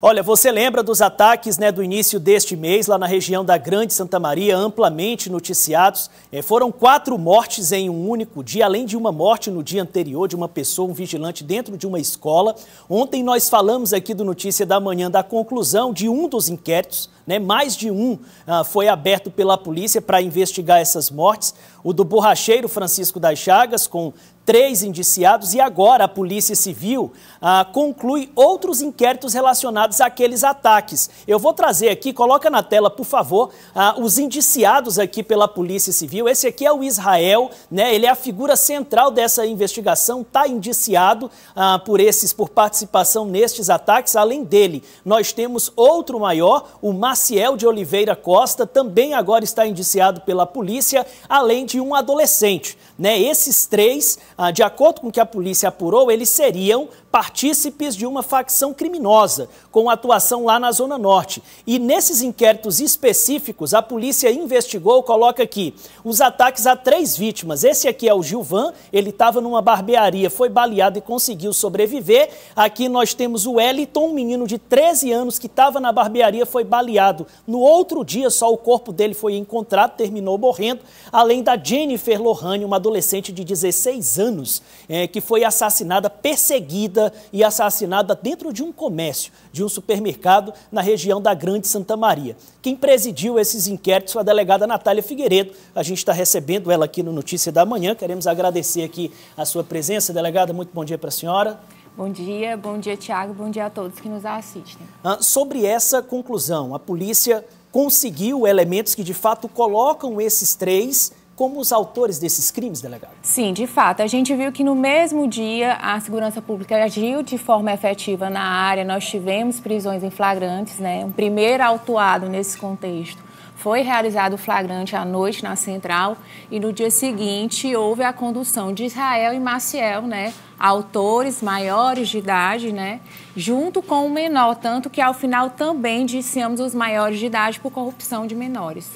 Olha, você lembra dos ataques né, do início deste mês lá na região da Grande Santa Maria, amplamente noticiados? É, foram quatro mortes em um único dia, além de uma morte no dia anterior de uma pessoa, um vigilante, dentro de uma escola. Ontem nós falamos aqui do Notícia da Manhã da conclusão de um dos inquéritos, né, mais de um ah, foi aberto pela polícia para investigar essas mortes. O do borracheiro Francisco das Chagas, com três indiciados e agora a Polícia Civil ah, conclui outros inquéritos relacionados àqueles ataques. Eu vou trazer aqui, coloca na tela, por favor, ah, os indiciados aqui pela Polícia Civil. Esse aqui é o Israel, né? Ele é a figura central dessa investigação, está indiciado ah, por esses, por participação nestes ataques. Além dele, nós temos outro maior, o Maciel de Oliveira Costa, também agora está indiciado pela polícia, além de um adolescente, né? Esses três ah, de acordo com o que a polícia apurou, eles seriam partícipes de uma facção criminosa, com atuação lá na Zona Norte. E nesses inquéritos específicos, a polícia investigou, coloca aqui, os ataques a três vítimas. Esse aqui é o Gilvan, ele estava numa barbearia, foi baleado e conseguiu sobreviver. Aqui nós temos o Eliton, um menino de 13 anos que estava na barbearia, foi baleado. No outro dia, só o corpo dele foi encontrado, terminou morrendo. Além da Jennifer Lohane, uma adolescente de 16 anos, é, que foi assassinada, perseguida morta e assassinada dentro de um comércio, de um supermercado na região da Grande Santa Maria. Quem presidiu esses inquéritos foi a delegada Natália Figueiredo. A gente está recebendo ela aqui no Notícia da Manhã. Queremos agradecer aqui a sua presença. Delegada, muito bom dia para a senhora. Bom dia, bom dia, Tiago, bom dia a todos que nos assistem. Ah, sobre essa conclusão, a polícia conseguiu elementos que de fato colocam esses três como os autores desses crimes, delegado? Sim, de fato. A gente viu que no mesmo dia a segurança pública agiu de forma efetiva na área. Nós tivemos prisões em flagrantes, né? O primeiro autuado nesse contexto foi realizado o flagrante à noite na central e no dia seguinte houve a condução de Israel e Maciel, né, autores maiores de idade, né, junto com o menor, tanto que ao final também dissemos os maiores de idade por corrupção de menores.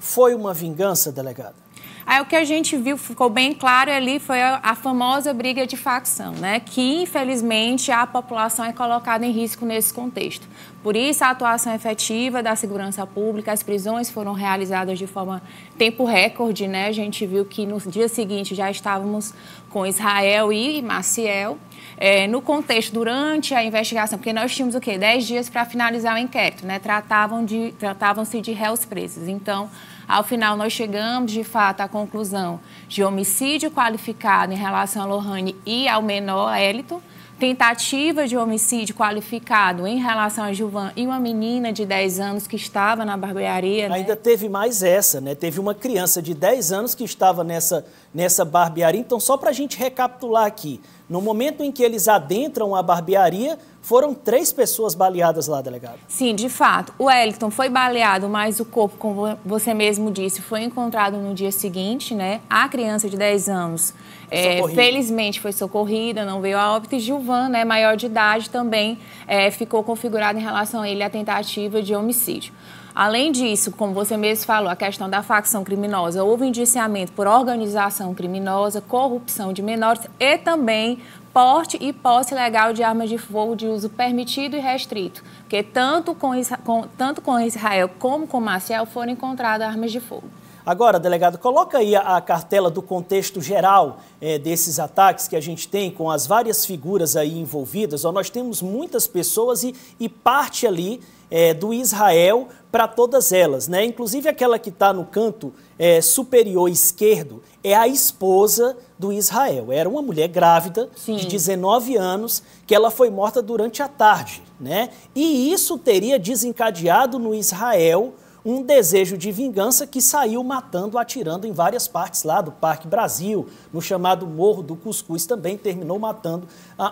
Foi uma vingança, delegada? Aí o que a gente viu, ficou bem claro ali, foi a, a, famosa briga de facção, né? Que infelizmente a população é colocada em risco nesse contexto. Por isso, a atuação efetiva da segurança pública, as prisões foram realizadas de forma tempo recorde, né? A gente viu que no dia seguinte já estávamos com Israel e Maciel. É, no contexto, durante a investigação, porque nós tínhamos o quê? Dez dias para finalizar o inquérito, né? Tratavam de, tratavam-se de réus presos. Então, ao final, nós chegamos, de fato, à conclusão de homicídio qualificado em relação a Lohane e ao menor Elito tentativa de homicídio qualificado em relação a Gilvan e uma menina de 10 anos que estava na barbearia. Né? Ainda né? teve mais essa, né? Teve uma criança de 10 anos que estava nessa nessa barbearia. Então, só para a gente recapitular aqui, no momento em que eles adentram a barbearia, foram três pessoas baleadas lá, delegado. Sim, de fato. O Wellington foi baleado, mas o corpo, como você mesmo disse, foi encontrado no dia seguinte, né? A criança de 10 anos, é, felizmente, foi socorrida, não veio a óbito. E Gilvan, né, maior de idade, também é, ficou configurado em relação a ele a tentativa de homicídio. Além disso, como você mesmo falou, a questão da facção criminosa, houve indiciamento por organização criminosa, corrupção de menores e também porte e posse legal de armas de fogo de uso permitido e restrito, porque tanto com, com, tanto com Israel como com Marcial foram encontradas armas de fogo. Agora, delegado, coloca aí a, a cartela do contexto geral é, desses ataques que a gente tem com as várias figuras aí envolvidas. Ó, nós temos muitas pessoas e, e parte ali é, do Israel para todas elas, né? Inclusive aquela que está no canto é, superior esquerdo é a esposa do Israel. Era uma mulher grávida Sim. de 19 anos que ela foi morta durante a tarde, né? E isso teria desencadeado no Israel um desejo de vingança que saiu matando, atirando em várias partes lá do Parque Brasil, no chamado Morro do Cuscuz também terminou matando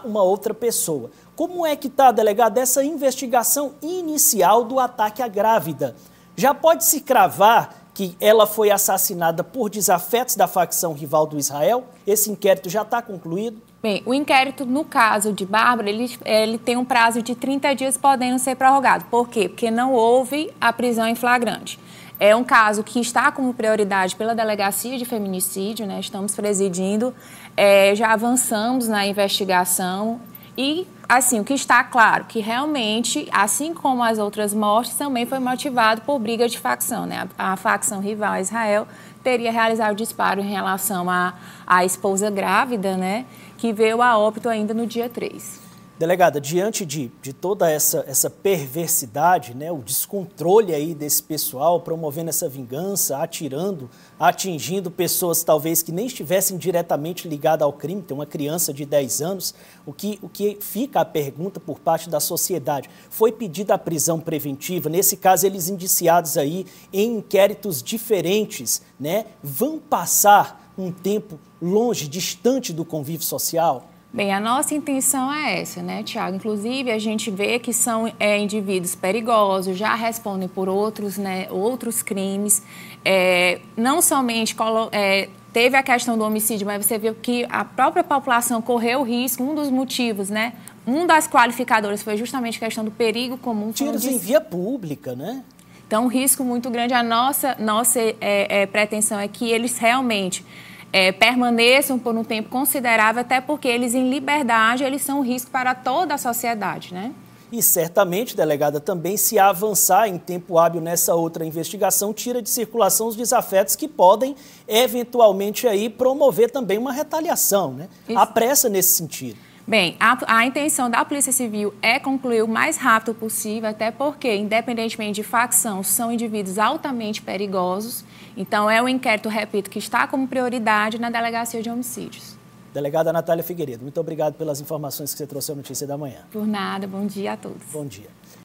uma outra pessoa. Como é que está, delegado, essa investigação inicial do ataque à grávida? Já pode se cravar que ela foi assassinada por desafetos da facção rival do Israel. Esse inquérito já está concluído. Bem, o inquérito no caso de Bárbara, ele, ele tem um prazo de 30 dias podendo ser prorrogado. Por quê? Porque não houve a prisão em flagrante. É um caso que está como prioridade pela Delegacia de Feminicídio, né? estamos presidindo, é, já avançamos na investigação, e, assim, o que está claro, que realmente, assim como as outras mortes, também foi motivado por briga de facção. Né? A, a facção rival Israel teria realizado o disparo em relação à, à esposa grávida, né? que veio a óbito ainda no dia 3. Delegada, diante de, de toda essa, essa perversidade, né, o descontrole aí desse pessoal promovendo essa vingança, atirando, atingindo pessoas talvez que nem estivessem diretamente ligadas ao crime, tem uma criança de 10 anos, o que, o que fica a pergunta por parte da sociedade, foi pedida a prisão preventiva, nesse caso eles indiciados aí em inquéritos diferentes, né, vão passar um tempo longe, distante do convívio social? Bem, a nossa intenção é essa, né, Tiago? Inclusive, a gente vê que são é, indivíduos perigosos, já respondem por outros, né, outros crimes. É, não somente é, teve a questão do homicídio, mas você viu que a própria população correu risco, um dos motivos, né? Um das qualificadoras foi justamente a questão do perigo comum. Tiros em via pública, né? Então, um risco muito grande. A nossa, nossa é, é, pretensão é que eles realmente é, permaneçam por um tempo considerável, até porque eles em liberdade eles são um risco para toda a sociedade, né? E certamente, delegada, também se avançar em tempo hábil nessa outra investigação, tira de circulação os desafetos que podem eventualmente aí promover também uma retaliação, né? Isso. A pressa nesse sentido. Bem, a, a, intenção da Polícia Civil é concluir o mais rápido possível, até porque, independentemente de facção, são indivíduos altamente perigosos. Então, é um inquérito, repito, que está como prioridade na Delegacia de Homicídios. Delegada Natália Figueiredo, muito obrigado pelas informações que você trouxe à Notícia da Manhã. Por nada, bom dia a todos. Bom dia.